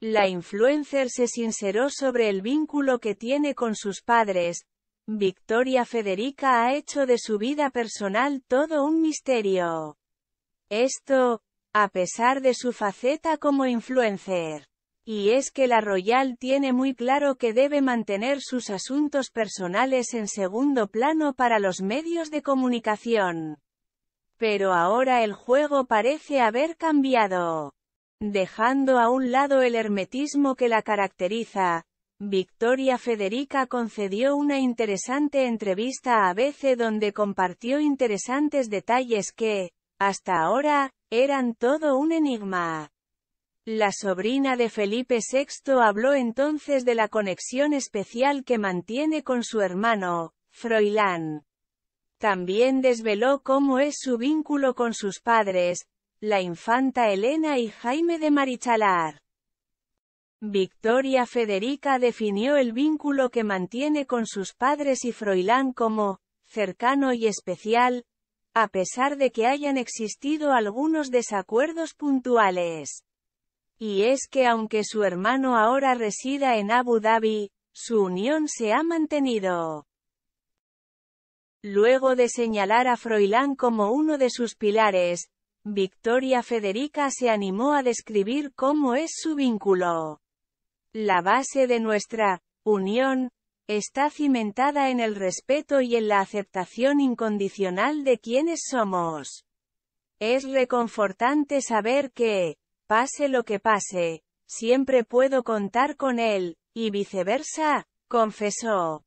La influencer se sinceró sobre el vínculo que tiene con sus padres. Victoria Federica ha hecho de su vida personal todo un misterio. Esto, a pesar de su faceta como influencer. Y es que la Royal tiene muy claro que debe mantener sus asuntos personales en segundo plano para los medios de comunicación. Pero ahora el juego parece haber cambiado. Dejando a un lado el hermetismo que la caracteriza, Victoria Federica concedió una interesante entrevista a ABC donde compartió interesantes detalles que, hasta ahora, eran todo un enigma. La sobrina de Felipe VI habló entonces de la conexión especial que mantiene con su hermano, Froilán. También desveló cómo es su vínculo con sus padres, la infanta Elena y Jaime de Marichalar. Victoria Federica definió el vínculo que mantiene con sus padres y Froilán como cercano y especial, a pesar de que hayan existido algunos desacuerdos puntuales. Y es que aunque su hermano ahora resida en Abu Dhabi, su unión se ha mantenido. Luego de señalar a Froilán como uno de sus pilares, Victoria Federica se animó a describir cómo es su vínculo. La base de nuestra unión está cimentada en el respeto y en la aceptación incondicional de quienes somos. Es reconfortante saber que, pase lo que pase, siempre puedo contar con él, y viceversa, confesó.